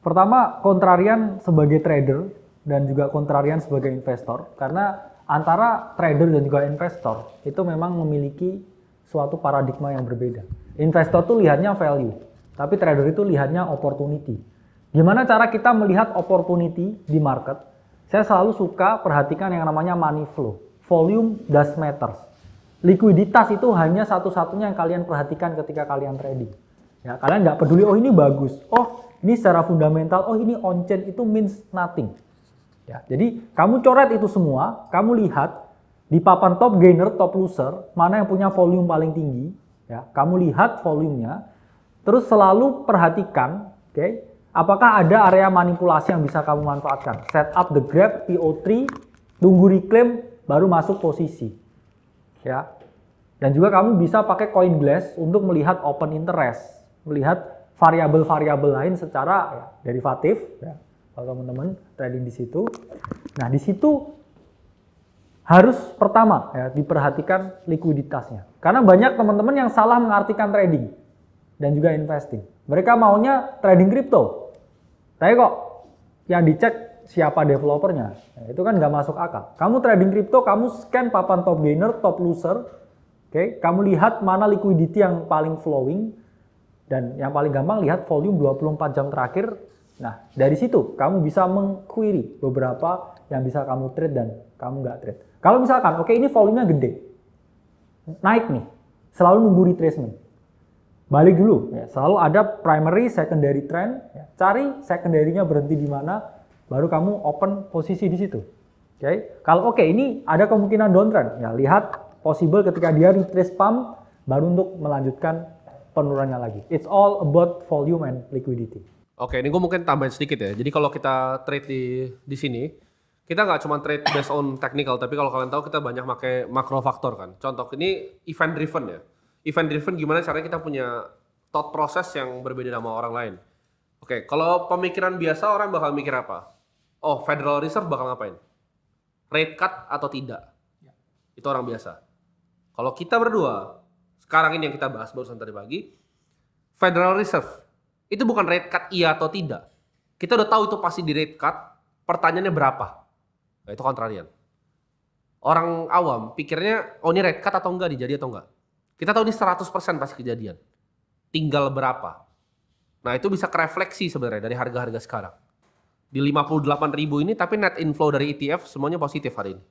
Pertama, kontrarian sebagai trader dan juga kontrarian sebagai investor karena antara trader dan juga investor itu memang memiliki suatu paradigma yang berbeda. Investor tuh lihatnya value, tapi trader itu lihatnya opportunity. Gimana cara kita melihat opportunity di market? Saya selalu suka perhatikan yang namanya money flow. Volume does matters. Likuiditas itu hanya satu-satunya yang kalian perhatikan ketika kalian trading. Ya, kalian nggak peduli, oh ini bagus, oh ini secara fundamental, oh ini on-chain itu means nothing. Ya, jadi kamu coret itu semua, kamu lihat di papan top gainer, top loser, mana yang punya volume paling tinggi, ya, kamu lihat volumenya, terus selalu perhatikan, oke, okay, apakah ada area manipulasi yang bisa kamu manfaatkan. Set up the grab, PO3, tunggu reclaim, baru masuk posisi. Ya. Dan juga kamu bisa pakai coin glass untuk melihat open interest, melihat variabel-variabel lain secara ya, derivatif ya kalau teman-teman trading di situ nah di situ harus pertama ya diperhatikan likuiditasnya karena banyak teman-teman yang salah mengartikan trading dan juga investing mereka maunya trading kripto tapi kok yang dicek siapa developernya nah, itu kan nggak masuk akal kamu trading kripto kamu scan papan top gainer top loser oke okay? kamu lihat mana liquidity yang paling flowing dan yang paling gampang lihat volume 24 jam terakhir. Nah, dari situ kamu bisa mengquery beberapa yang bisa kamu trade dan kamu nggak trade. Kalau misalkan, oke okay, ini volumenya gede, naik nih, selalu nunggu retracement. Balik dulu, ya, selalu ada primary, secondary trend, ya, cari nya berhenti di mana, baru kamu open posisi di situ. Oke, okay? kalau oke okay, ini ada kemungkinan downtrend, ya lihat possible ketika dia retrace pump, baru untuk melanjutkan penurunannya lagi. It's all about volume and liquidity. Oke, ini gue mungkin tambahin sedikit ya. Jadi kalau kita trade di di sini, kita nggak cuma trade based on technical, tapi kalau kalian tahu kita banyak pakai makro faktor kan. Contoh ini event driven ya. Event driven gimana caranya kita punya thought process yang berbeda sama orang lain. Oke, kalau pemikiran biasa orang bakal mikir apa? Oh, Federal Reserve bakal ngapain? Rate cut atau tidak? Ya. Itu orang biasa. Kalau kita berdua sekarang ini yang kita bahas barusan tadi pagi, Federal Reserve itu bukan rate cut iya atau tidak. Kita udah tahu itu pasti di rate cut. Pertanyaannya berapa? Nah, itu kontrarian. Orang awam pikirnya, oh ini rate cut atau enggak, dijadi atau enggak. Kita tahu ini 100% pasti kejadian. Tinggal berapa? Nah itu bisa kerefleksi sebenarnya dari harga-harga sekarang. Di 58 ribu ini tapi net inflow dari ETF semuanya positif hari ini.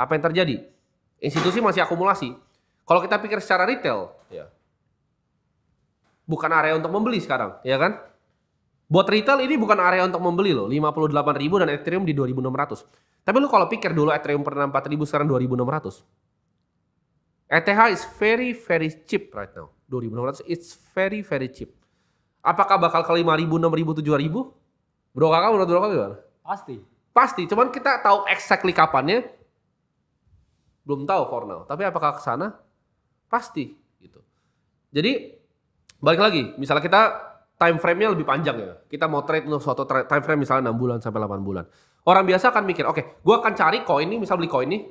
Apa yang terjadi? Institusi masih akumulasi kalau kita pikir secara retail, ya. bukan area untuk membeli sekarang, ya kan? Buat retail ini bukan area untuk membeli loh, 58.000 dan Ethereum di 2.600. Tapi lu kalau pikir dulu Ethereum pernah 4.000 sekarang 2.600. ETH e is very very cheap right now. 2.600 it's very very cheap. Apakah bakal ke 5.000, 6.000, 7.000? Bro kakak menurut bro kakak gimana? Pasti. Pasti, cuman kita tahu exactly kapannya. Belum tahu for now. Tapi apakah ke sana? Pasti gitu. Jadi balik lagi, misalnya kita time frame-nya lebih panjang ya. Kita mau trade untuk suatu time frame misalnya 6 bulan sampai 8 bulan. Orang biasa akan mikir, oke, okay, gue akan cari koin ini, misal beli koin ini.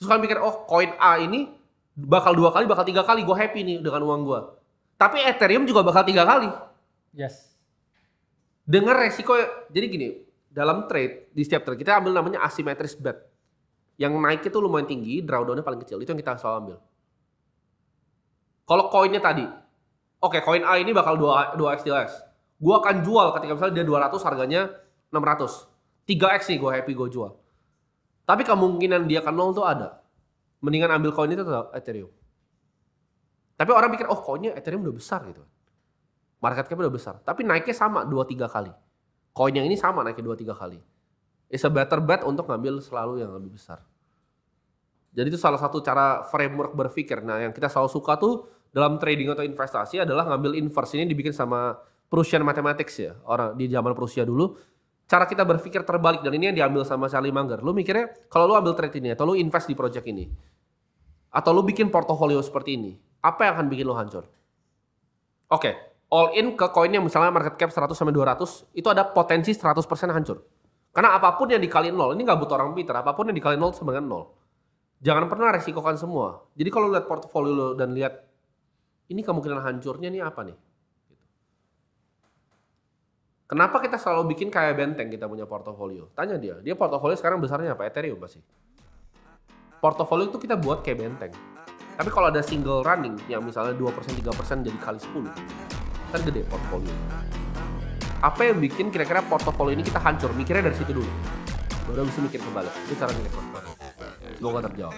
Terus kan mikir, oh koin A ini bakal dua kali, bakal tiga kali, gue happy nih dengan uang gue. Tapi Ethereum juga bakal tiga kali. Yes. Dengan resiko, jadi gini, dalam trade, di setiap trade, kita ambil namanya asymmetris bet. Yang naik itu lumayan tinggi, drawdownnya paling kecil. Itu yang kita selalu ambil kalau koinnya tadi, oke okay, koin A ini bakal 2 2x 3 akan jual ketika misalnya dia 200 harganya 600. 3x sih gue happy gue jual. Tapi kemungkinan dia akan nol tuh ada. Mendingan ambil koin itu atau Ethereum. Tapi orang pikir, oh koinnya Ethereum udah besar gitu. Market cap udah besar. Tapi naiknya sama 2-3 kali. Koin yang ini sama naiknya 2-3 kali. It's a better bet untuk ngambil selalu yang lebih besar. Jadi itu salah satu cara framework berpikir. Nah yang kita selalu suka tuh dalam trading atau investasi adalah ngambil inverse ini dibikin sama Prussian Mathematics ya orang di zaman Prusia dulu cara kita berpikir terbalik dan ini yang diambil sama Charlie Munger lu mikirnya kalau lu ambil trade ini atau lu invest di project ini atau lu bikin portofolio seperti ini apa yang akan bikin lu hancur oke okay, all in ke koinnya misalnya market cap 100 sampai 200 itu ada potensi 100% hancur karena apapun yang dikali nol ini nggak butuh orang pintar apapun yang dikali nol sebenarnya nol jangan pernah resikokan semua jadi kalau lihat portofolio lu dan lihat ini kemungkinan hancurnya nih apa nih? Gitu. Kenapa kita selalu bikin kayak benteng kita punya portofolio? Tanya dia, dia portofolio sekarang besarnya apa? Ethereum pasti. Portofolio itu kita buat kayak benteng. Tapi kalau ada single running yang misalnya 2%, 3% jadi kali 10, kan gede portofolio. Apa yang bikin kira-kira portofolio ini kita hancur? Mikirnya dari situ dulu. Baru bisa mikir kebalik. Itu cara mikir kebalik. Semoga terjawab.